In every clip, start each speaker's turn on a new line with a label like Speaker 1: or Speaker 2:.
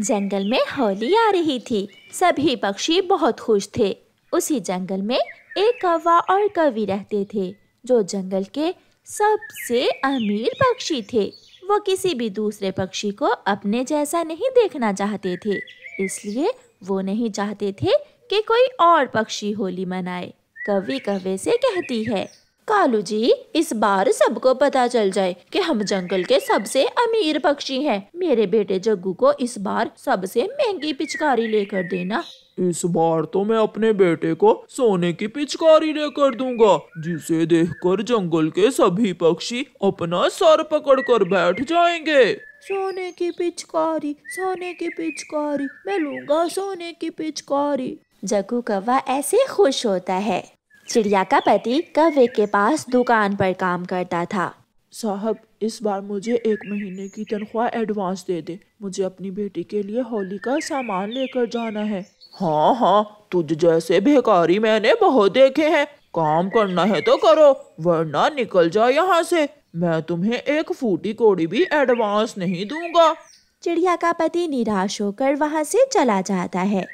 Speaker 1: जंगल में होली आ रही थी सभी पक्षी बहुत खुश थे उसी जंगल में एक कौवा और कवि रहते थे जो जंगल के सबसे अमीर पक्षी थे वो किसी भी दूसरे पक्षी को अपने जैसा नहीं देखना चाहते थे इसलिए वो नहीं चाहते थे कि कोई और पक्षी होली मनाए कवि कवे से कहती है कालू जी इस बार सबको पता चल जाए कि हम जंगल के सबसे अमीर पक्षी हैं। मेरे बेटे जग्गू को इस बार सबसे महंगी पिचकारी लेकर देना
Speaker 2: इस बार तो मैं अपने बेटे को सोने की पिचकारी लेकर दूंगा जिसे देखकर जंगल के सभी पक्षी अपना सर पकड़कर बैठ जाएंगे
Speaker 1: सोने की पिचकारी सोने की पिचकारी मैं लूंगा सोने की पिचकारी जग्गू कौवा ऐसे खुश होता है चिड़िया का पति कवे के पास दुकान पर
Speaker 2: काम करता था साहब इस बार मुझे एक महीने की तनख्वाह एडवांस दे दे मुझे अपनी बेटी के लिए होली का सामान लेकर जाना है हाँ हाँ तुझ जैसे बेकारी मैंने बहुत देखे हैं काम करना है तो करो वरना निकल जाओ यहाँ से मैं तुम्हें एक फूटी कोड़ी भी एडवांस नहीं दूंगा चिड़िया का पति निराश होकर वहाँ से चला जाता है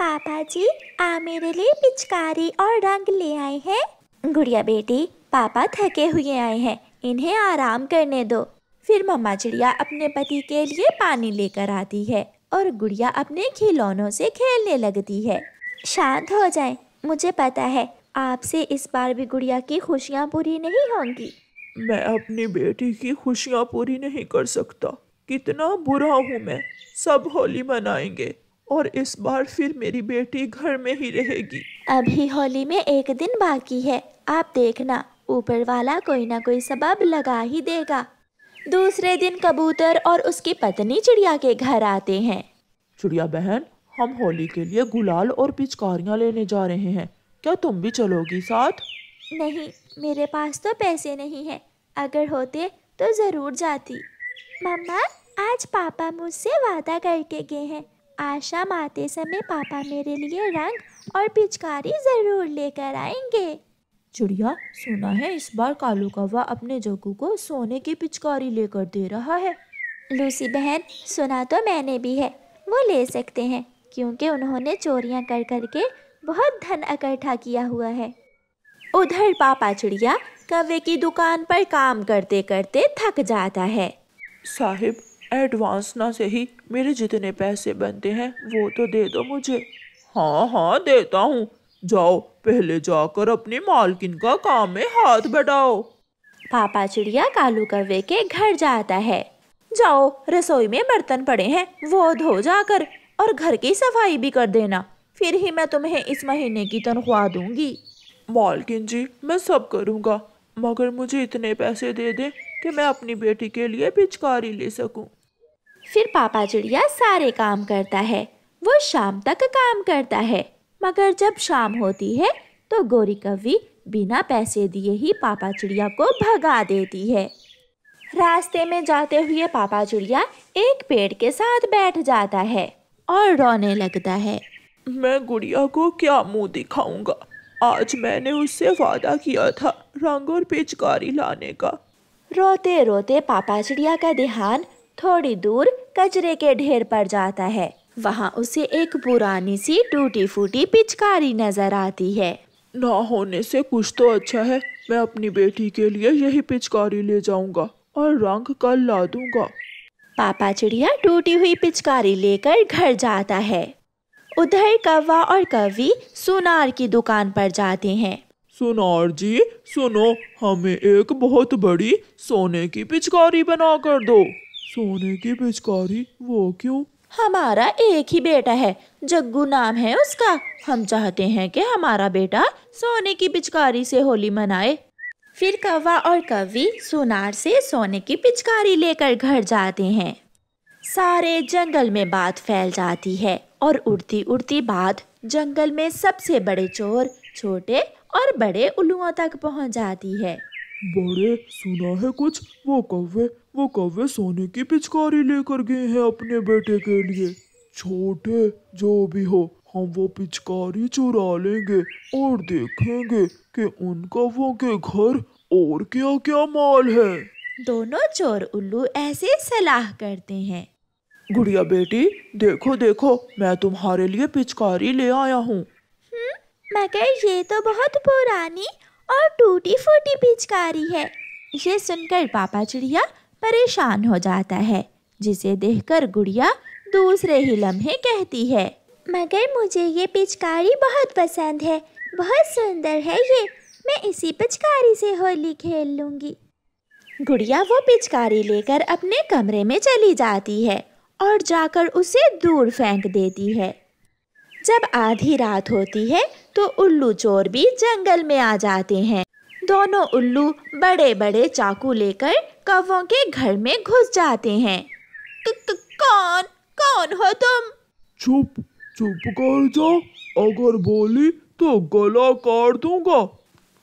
Speaker 2: पापा जी आप
Speaker 1: मेरे लिए पिचकारी और रंग ले आए हैं गुड़िया बेटी पापा थके हुए आए हैं इन्हें आराम करने दो फिर मम्मा चिड़िया अपने पति के लिए पानी लेकर आती है और गुड़िया अपने खिलौनों से खेलने लगती है शांत हो जाए मुझे पता है आपसे इस बार भी गुड़िया की खुशियाँ पूरी नहीं होंगी
Speaker 2: मैं अपनी बेटी की खुशियाँ पूरी नहीं कर सकता कितना बुरा हूँ मैं सब होली मनाएंगे और इस बार फिर मेरी बेटी घर में ही रहेगी
Speaker 1: अभी होली में एक दिन बाकी है आप देखना ऊपर वाला कोई ना कोई सबब लगा ही देगा दूसरे दिन कबूतर और उसकी पत्नी
Speaker 2: चिड़िया के घर आते हैं चिड़िया बहन हम होली के लिए गुलाल और पिचकारियाँ लेने जा रहे हैं क्या तुम भी चलोगी साथ
Speaker 1: नहीं मेरे पास तो पैसे नहीं है अगर होते तो ज़रूर जाती मम्मा आज पापा मुझसे वादा करके गए हैं आशा आते समय पापा मेरे लिए रंग और पिचकारी ज़रूर लेकर आएंगे चिड़िया सुना है इस बार कालू कौवा अपने जगू को सोने की पिचकारी लेकर दे रहा है लूसी बहन सुना तो मैंने भी है वो ले सकते हैं क्योंकि उन्होंने चोरियां कर करके बहुत धन इकट्ठा किया हुआ है उधर पापा चिड़िया कवे की
Speaker 2: दुकान पर काम करते करते थक जाता है साहिब एडवांस ना सही मेरे जितने पैसे बनते हैं वो तो दे दो मुझे हाँ हाँ देता हूँ जाओ पहले जाकर अपनी मालकिन का काम में हाथ बढ़ाओ
Speaker 1: पापा चिड़िया कालू कवे के घर जाता है जाओ रसोई में बर्तन पड़े हैं वो धो जाकर और घर की सफाई भी कर देना फिर ही मैं तुम्हें इस
Speaker 2: महीने की तनख्वाह दूंगी मालकिन जी मैं सब करूँगा मगर मुझे इतने पैसे दे दे कि मैं अपनी बेटी के लिए पिचकारी ले सकूं। फिर
Speaker 1: पापा चिड़िया सारे काम करता है वो शाम तक काम करता है मगर जब शाम होती है तो गोरी कवि बिना पैसे दिए ही पापा चिड़िया को भगा देती है रास्ते में जाते हुए पापा चिड़िया एक पेड़ के साथ बैठ जाता है और रोने लगता है
Speaker 2: मैं गुड़िया को क्या मुंह दिखाऊंगा आज मैंने उससे वादा किया था रंग और पिचकारी लाने का
Speaker 1: रोते रोते पापा चिड़िया का ध्यान थोड़ी दूर कचरे के ढेर पर जाता है वहाँ उसे एक पुरानी सी टूटी फूटी पिचकारी
Speaker 2: नजर आती है ना होने से कुछ तो अच्छा है मैं अपनी बेटी के लिए यही पिचकारी ले जाऊंगा और रंग कल ला दूंगा पापा चिड़िया
Speaker 1: टूटी हुई पिचकारी लेकर घर जाता है उधर कौवा और कवि सुनार की दुकान पर जाते हैं
Speaker 2: सुनार जी सुनो हमें एक बहुत बड़ी सोने की पिचकारी बना कर दो सोने की पिचकारी वो क्यों
Speaker 1: हमारा एक ही बेटा है जग्गू नाम है उसका हम चाहते हैं कि हमारा बेटा सोने की पिचकारी से होली मनाए फिर कौवा और कवि सोनार से सोने की पिचकारी लेकर घर जाते हैं सारे जंगल में बात फैल जाती है और उड़ती उड़ती बात जंगल में सबसे बड़े चोर छोटे और बड़े उल्लुओं तक पहुंच जाती है
Speaker 2: बड़े सुना है कुछ वो कौवे वो कौवे सोने की पिचकारी लेकर गए हैं अपने बेटे के लिए छोटे जो भी हो हम वो पिचकारी चुरा लेंगे और देखेंगे कि उन कौवों के घर और क्या क्या माल है दोनों चोर उल्लू ऐसे
Speaker 1: सलाह करते
Speaker 2: हैं गुड़िया बेटी देखो देखो मैं तुम्हारे लिए पिचकारी ले आया हूँ
Speaker 1: हम्म, मगर ये तो बहुत पुरानी और टूटी फूटी पिचकारी है ये सुनकर पापा चिड़िया परेशान हो जाता है जिसे देखकर गुड़िया दूसरे ही लम्हे कहती है मगर मुझे ये पिचकारी बहुत पसंद है बहुत सुंदर है ये मैं इसी पिचकारी से होली खेल लूंगी गुड़िया वो पिचकारी लेकर अपने कमरे में चली जाती है और जाकर उसे दूर फेंक देती है जब आधी रात होती है तो उल्लू चोर भी जंगल में आ जाते हैं दोनों उल्लू बड़े बड़े चाकू लेकर कौ के घर में घुस जाते हैं
Speaker 2: कौन कौन हो तुम चुप चुप कर जा अगर बोली तो गला काट दूंगा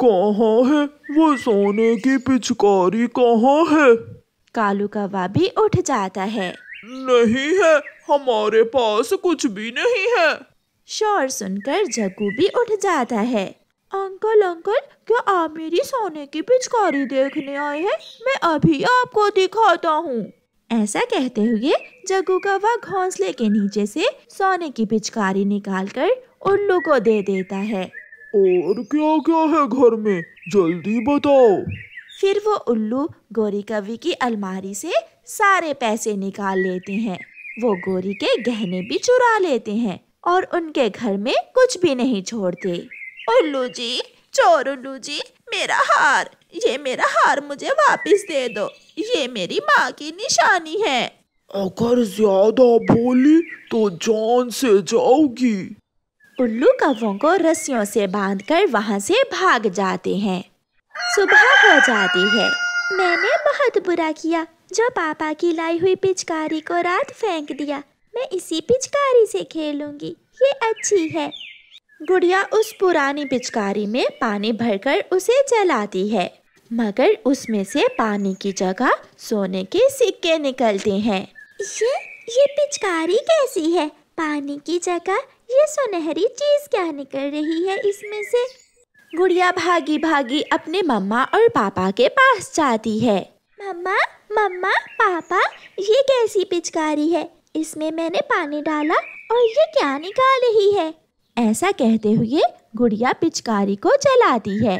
Speaker 2: कहाँ है वो सोने की पिचकारी कहाँ है
Speaker 1: कालू कवा भी उठ जाता है
Speaker 2: नहीं है हमारे पास कुछ भी नहीं है शोर सुनकर जग्गू
Speaker 1: भी उठ जाता है अंकल अंकल क्या आप मेरी सोने की पिचकारी देखने आए हैं मैं अभी आपको दिखाता हूँ ऐसा कहते हुए जगू का वह घोंसले के नीचे से सोने की पिचकारी निकालकर उल्लू को दे देता है और क्या क्या है घर में जल्दी बताओ फिर वो उल्लू गोरी कवि की अलमारी से सारे पैसे निकाल लेते हैं वो गौरी के गहने भी चुरा लेते हैं और उनके घर में कुछ भी नहीं छोड़ते उल्लू जी चोर उल्लू जी मेरा हार ये मेरा हार मुझे वापस दे दो ये मेरी माँ की निशानी है
Speaker 2: अगर ज्यादा बोली तो जान से जाओगी उल्लू कौवों को
Speaker 1: रस्सियों से बांधकर वहाँ से भाग जाते हैं सुबह हो जाती है मैंने बहुत बुरा किया जो पापा की लाई हुई पिचकारी को रात फेंक दिया मैं इसी पिचकारी से खेलूंगी ये अच्छी है गुड़िया उस पुरानी पिचकारी में पानी भरकर उसे चलाती है मगर उसमें से पानी की जगह सोने के सिक्के निकलते हैं ये ये पिचकारी कैसी है पानी की जगह ये सुनहरी चीज क्या निकल रही है इसमें से गुड़िया भागी भागी अपने मम्मा और पापा के पास जाती है मम्मा मम्मा पापा ये कैसी पिचकारी है इसमें मैंने पानी डाला और ये क्या निकाल रही है ऐसा कहते हुए गुड़िया पिचकारी को जलाती है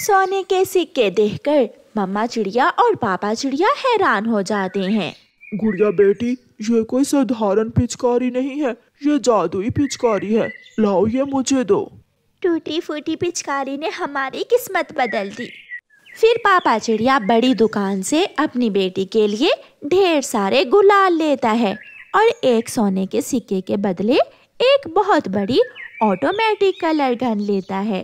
Speaker 1: सोने के सिक्के देखकर मम्मा चिड़िया और पापा चिड़िया हैरान हो जाते हैं
Speaker 2: गुड़िया बेटी ये कोई साधारण पिचकारी नहीं है ये जादुई पिचकारी है लाओ ये मुझे दो
Speaker 1: टूटी फूटी पिचकारी ने हमारी किस्मत बदल दी फिर पापा चिड़िया बड़ी दुकान से अपनी बेटी के लिए ढेर सारे गुलाल लेता है और एक सोने के सिक्के के बदले एक बहुत बड़ी ऑटोमेटिक कलर गन लेता है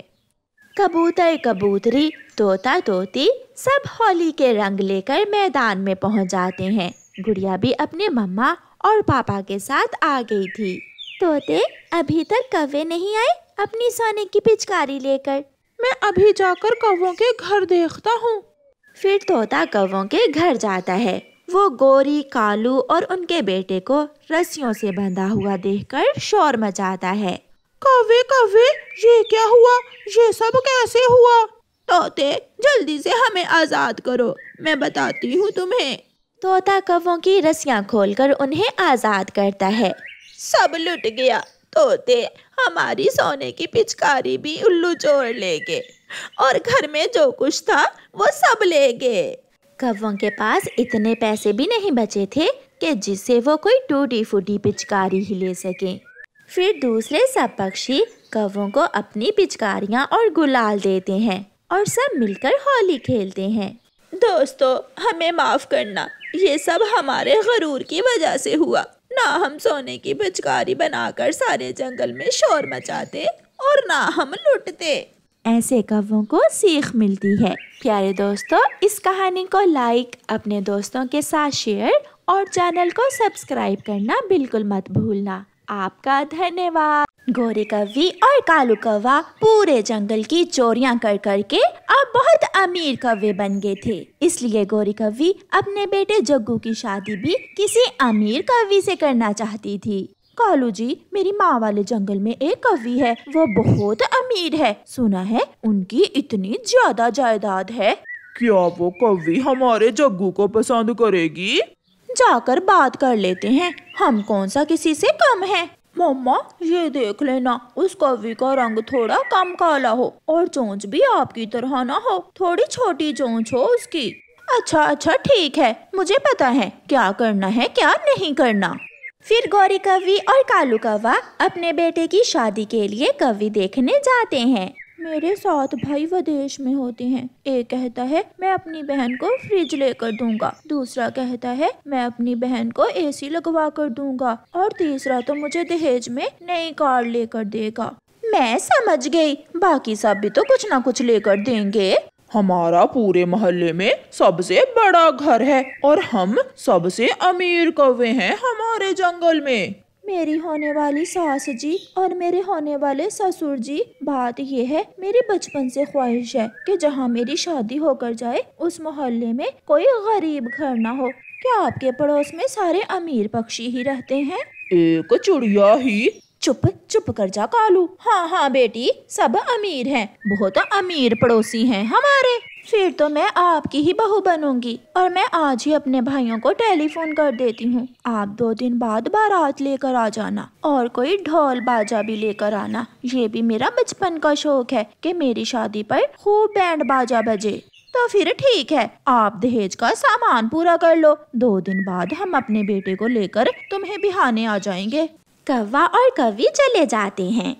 Speaker 1: कबूतर कबूतरी तोता तोती सब होली के रंग लेकर मैदान में पहुंच जाते हैं गुड़िया भी अपने मम्मा और पापा के साथ आ गई थी तोते अभी तक कवे नहीं आए अपनी सोने की पिचकारी लेकर मैं अभी जाकर कौवों के घर देखता हूँ फिर तोता कौवों के घर जाता है वो गोरी कालू और उनके बेटे को रस्सियों से बंधा हुआ देखकर शोर मचाता है कावे कावे ये क्या हुआ ये सब कैसे हुआ तोते जल्दी से हमें आज़ाद करो मैं बताती हूँ तुम्हें तोता कवों की रस्सियाँ खोलकर उन्हें आज़ाद करता है सब लुट गया तोते हमारी सोने की पिचकारी भी उल्लू चोर ले गए और घर में जो कुछ था वो सब ले गए कवों के पास इतने पैसे भी नहीं बचे थे कि जिससे वो कोई टूटी फूटी पिचकारी ही ले सकें फिर दूसरे सब पक्षी कौवों को अपनी पिचकारियाँ और गुलाल देते हैं और सब मिलकर होली खेलते हैं दोस्तों हमें माफ़ करना ये सब हमारे गरूर की वजह से हुआ ना हम सोने की पिचकारी बनाकर सारे जंगल में शोर मचाते और ना हम लुटते ऐसे कवों को सीख मिलती है प्यारे दोस्तों इस कहानी को लाइक अपने दोस्तों के साथ शेयर और चैनल को सब्सक्राइब करना बिल्कुल मत भूलना आपका धन्यवाद गोरे कवि और कालू कौवा पूरे जंगल की चोरियां कर करके अब बहुत अमीर कव्वे बन गए थे इसलिए गोरे कवि अपने बेटे जग्गू की शादी भी किसी अमीर कवि से करना चाहती थी कालू जी मेरी माँ वाले जंगल में एक कवि है वो बहुत
Speaker 2: अमीर है सुना है उनकी इतनी ज्यादा जायदाद है क्या वो कवि हमारे जग्गू को पसंद करेगी जाकर बात कर लेते हैं हम कौन सा किसी से कम है मम्मा ये देख लेना उस कवि का रंग
Speaker 1: थोड़ा कम काला हो और चोंच भी आपकी तरह ना हो थोड़ी छोटी चोंच हो उसकी अच्छा अच्छा ठीक है मुझे पता है क्या करना है क्या नहीं करना फिर गौरी कवि और कालू कवा अपने बेटे की शादी के लिए कवि देखने जाते हैं मेरे साथ भाई विदेश में होते हैं एक कहता है मैं अपनी बहन को फ्रिज लेकर दूंगा दूसरा कहता है मैं अपनी बहन को एसी लगवा कर दूंगा और तीसरा तो मुझे दहेज में नई कार लेकर देगा मैं समझ
Speaker 2: गई बाकी सब भी तो कुछ ना कुछ लेकर देंगे हमारा पूरे मोहल्ले में सबसे बड़ा घर है और हम सबसे अमीर कौवे हैं हमारे जंगल में
Speaker 1: मेरी होने वाली सास जी और मेरे होने वाले ससुर जी बात यह है मेरी बचपन से ख्वाहिश है कि जहाँ मेरी शादी होकर जाए उस मोहल्ले में कोई गरीब घर ना हो क्या आपके पड़ोस में सारे अमीर पक्षी ही रहते हैं एक चुड़िया ही चुप चुप कर जा कालू हाँ हाँ बेटी सब अमीर हैं बहुत अमीर पड़ोसी हैं हमारे फिर तो मैं आपकी ही बहू बनूंगी और मैं आज ही अपने भाइयों को टेलीफोन कर देती हूँ आप दो दिन बाद बारात लेकर आ जाना और कोई ढोल बाजा भी लेकर आना ये भी मेरा बचपन का शौक है कि मेरी शादी पर खूब बैंड बाजा बजे तो फिर ठीक है आप दहेज का सामान पूरा कर लो दो दिन बाद हम अपने बेटे को लेकर तुम्हें बिहाने आ जाएंगे कौवा और कवि चले जाते हैं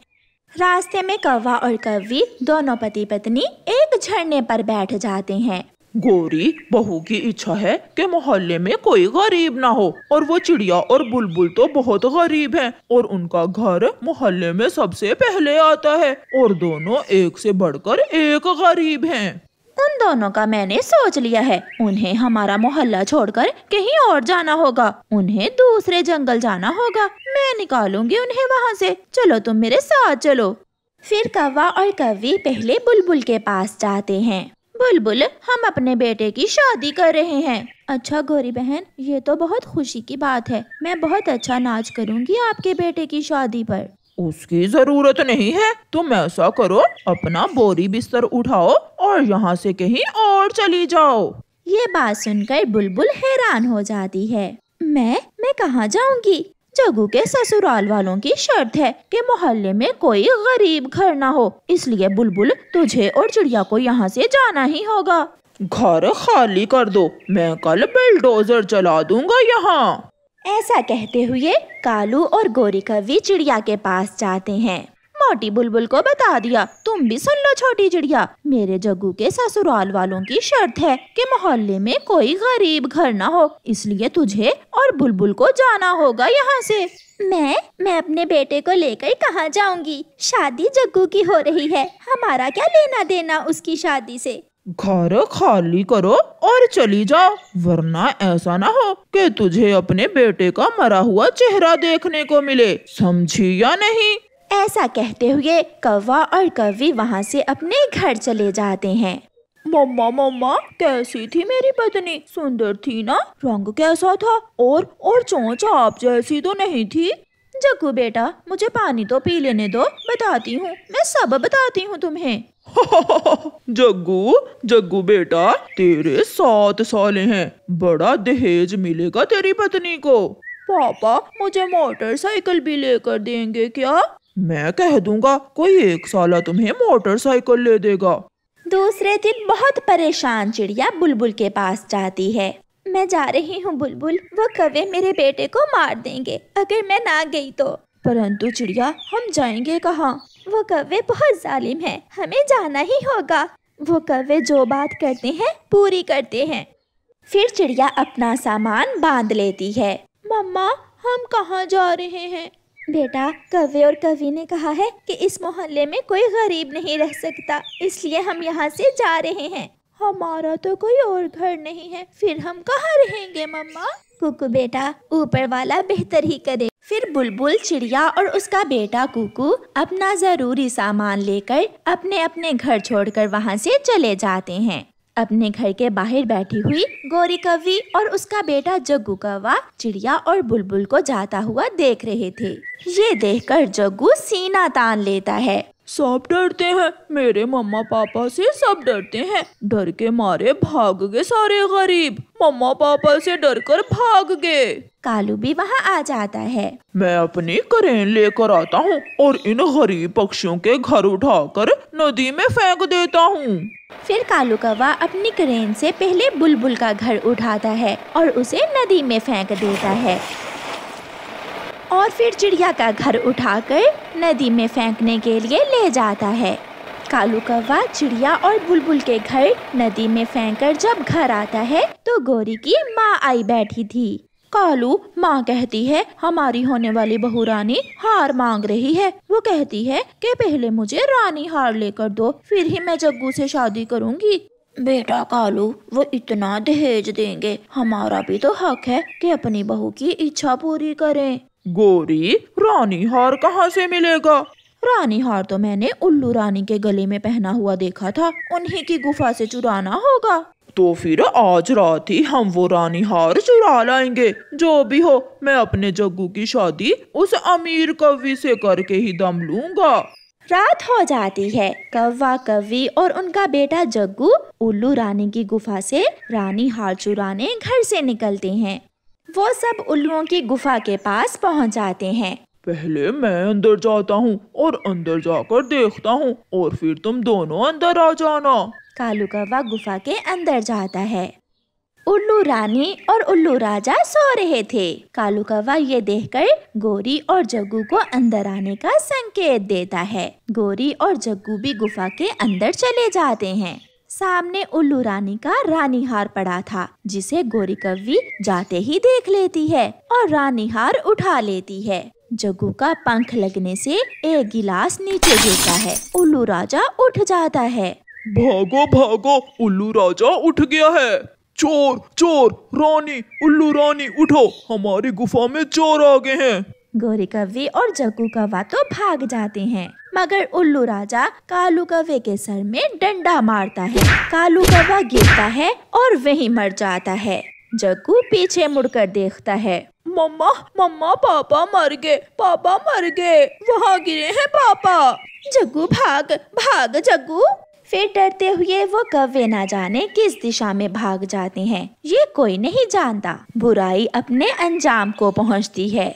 Speaker 1: रास्ते में कौवा और कवी दोनों पति पत्नी एक झरने पर बैठ जाते हैं
Speaker 2: गोरी बहू की इच्छा है कि मोहल्ले में कोई गरीब ना हो और वो चिड़िया और बुलबुल तो बहुत गरीब हैं और उनका घर मोहल्ले में सबसे पहले आता है और दोनों एक से बढ़कर एक गरीब हैं
Speaker 1: उन दोनों का मैंने सोच लिया है उन्हें हमारा मोहल्ला छोड़कर कहीं और जाना होगा उन्हें दूसरे जंगल जाना होगा मैं निकालूंगी उन्हें वहाँ से चलो तुम मेरे साथ चलो फिर कौवा और कवि पहले बुलबुल के पास जाते हैं बुलबुल हम अपने बेटे की शादी कर रहे हैं अच्छा गोरी बहन ये तो बहुत खुशी की बात है मैं बहुत अच्छा नाच करूंगी आपके बेटे की शादी पर
Speaker 2: उसकी जरूरत नहीं है तुम ऐसा करो अपना बोरी बिस्तर उठाओ और यहाँ से कहीं और चली जाओ
Speaker 1: ये बात सुनकर बुलबुल हैरान हो जाती है मैं मैं कहाँ जाऊंगी जगू के ससुराल वालों की शर्त है कि मोहल्ले में कोई गरीब घर ना हो इसलिए बुलबुल तुझे और चिड़िया को यहाँ से जाना ही होगा घर
Speaker 2: खाली कर दो मैं कल बिलडोजर चला दूंगा यहाँ
Speaker 1: ऐसा कहते हुए कालू और गोरी कवि चिड़िया के पास जाते हैं मोटी बुलबुल को बता दिया तुम भी सुन लो छोटी चिड़िया मेरे जग्गू के ससुराल वालों की शर्त है कि मोहल्ले में कोई गरीब घर ना हो इसलिए तुझे और बुलबुल को जाना होगा यहाँ से मैं मैं अपने बेटे को लेकर कहाँ जाऊंगी शादी जग्गू की हो रही है हमारा क्या लेना देना उसकी शादी से
Speaker 2: घर खाली करो और चली जाओ वरना ऐसा ना हो कि तुझे अपने बेटे का मरा हुआ चेहरा देखने को मिले समझी या नहीं
Speaker 1: ऐसा कहते हुए कौवा और कवि वहाँ से अपने घर चले जाते हैं मम्मा मम्मा कैसी थी मेरी पत्नी सुंदर थी ना रंग कैसा था और और चोंच आप जैसी तो नहीं थी जग्गू बेटा मुझे पानी तो पी लेने दो बताती हूँ मैं सब
Speaker 2: बताती हूँ तुम्हें जग्गू जग्गू बेटा तेरे सात साल हैं बड़ा दहेज मिलेगा तेरी पत्नी को पापा मुझे मोटरसाइकिल भी लेकर देंगे क्या मैं कह दूंगा कोई एक साल तुम्हें मोटरसाइकिल ले देगा
Speaker 1: दूसरे दिन बहुत परेशान चिड़िया बुलबुल के पास जाती है मैं जा रही हूँ बुलबुल वो कवे मेरे बेटे को मार देंगे अगर मैं ना गई तो परंतु चिड़िया हम जाएंगे कहाँ वो कवे बहुत जालिम है हमें जाना ही होगा वो कवे जो बात करते हैं पूरी करते हैं फिर चिड़िया अपना सामान बांध लेती है मम्मा हम कहाँ जा रहे हैं बेटा कवे और कवि ने कहा है कि इस मोहल्ले में कोई गरीब नहीं रह सकता इसलिए हम यहाँ से जा रहे हैं हमारा तो कोई और घर नहीं है फिर हम कहाँ रहेंगे मम्मा कुकू बेटा ऊपर वाला बेहतर ही करे फिर बुलबुल चिड़िया और उसका बेटा कुकू अपना जरूरी सामान लेकर अपने अपने घर छोड़कर वहाँ से चले जाते हैं अपने घर के बाहर बैठी हुई गोरी कवि और उसका बेटा जग्गू कवा चिड़िया और बुलबुल को जाता हुआ देख रहे थे ये देखकर जग्गू सीना तान लेता है सब डरते हैं मेरे मम्मा पापा से सब डरते हैं डर के मारे भाग गए सारे गरीब मम्मा पापा से डर कर भाग गए कालू भी वहाँ आ जाता
Speaker 2: है मैं अपनी करेन लेकर आता हूँ और इन गरीब पक्षियों के घर उठाकर नदी में फेंक देता हूँ
Speaker 1: फिर कालू कवा अपनी करेन से पहले बुलबुल का घर उठाता है और उसे नदी में फेंक देता है और फिर चिड़िया का घर उठाकर नदी में फेंकने के लिए ले जाता है कालू कौवा चिड़िया और बुलबुल के घर नदी में फेंककर जब घर आता है तो गौरी की माँ आई बैठी थी कालू माँ कहती है हमारी होने वाली बहू रानी हार मांग रही है वो कहती है कि पहले मुझे रानी हार लेकर दो फिर ही मैं जग्गू से शादी करूँगी बेटा कालू वो इतना दहेज देंगे हमारा भी तो हक है कि अपनी बहू की इच्छा पूरी करें गोरी
Speaker 2: रानी हार कहाँ से मिलेगा
Speaker 1: रानी हार तो मैंने उल्लू रानी के गले में पहना
Speaker 2: हुआ देखा था उन्हीं की गुफा से चुराना होगा तो फिर आज रात ही हम वो रानी हार चुरा लाएंगे जो भी हो मैं अपने जग्गू की शादी उस अमीर कवि से करके ही दम लूंगा रात हो जाती
Speaker 1: है कव्वा कवि और उनका बेटा जग्गू उल्लू रानी की गुफा से रानी हार चुराने घर से निकलते हैं वो सब उल्लुओं की गुफा के पास पहुंच जाते हैं
Speaker 2: पहले मैं अंदर जाता हूँ और अंदर जाकर देखता हूँ और फिर तुम दोनों अंदर आ जाना
Speaker 1: कालू कौवा गुफा के
Speaker 2: अंदर जाता है
Speaker 1: उल्लू रानी और उल्लू राजा सो रहे थे कालू कौवा ये देखकर गोरी और जग्गू को अंदर आने का संकेत देता है गोरी और जग्गू भी गुफा के अंदर चले जाते हैं सामने उल्लू रानी का रानी हार पड़ा था जिसे गोरी कवि जाते ही देख लेती है और रानी हार उठा लेती है जगू का पंख लगने से एक गिलास नीचे गिरता है उल्लू राजा उठ जाता है
Speaker 2: भागो भागो उल्लू राजा उठ गया है चोर चोर रानी उल्लू रानी उठो हमारी गुफा में चोर आ गए हैं
Speaker 1: गोरी कवि और जगू कवा तो भाग जाते हैं मगर उल्लू राजा कालू कवे के सर में डंडा मारता है कालू कवा गिरता है और वहीं मर जाता है जग्गू पीछे मुड़कर देखता है मम्मा मम्मा पापा मर गए पापा मर गए वहाँ गिरे हैं पापा जग्गू भाग भाग जग्गू फिर डरते हुए वो कव्वे ना जाने किस दिशा में भाग जाते हैं ये कोई नहीं जानता बुराई अपने अंजाम को पहुंचती है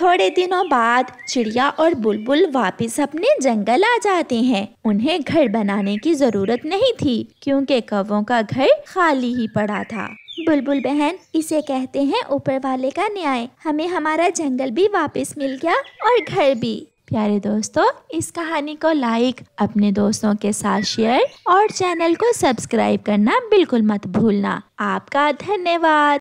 Speaker 1: थोड़े दिनों बाद चिड़िया और बुलबुल वापस अपने जंगल आ जाते हैं उन्हें घर बनाने की जरूरत नहीं थी क्योंकि कवों का घर खाली ही पड़ा था बुलबुल बहन इसे कहते हैं ऊपर वाले का न्याय हमें हमारा जंगल भी वापस मिल गया और घर भी प्यारे दोस्तों इस कहानी को लाइक अपने दोस्तों के साथ शेयर और चैनल को सब्सक्राइब करना बिल्कुल मत भूलना आपका धन्यवाद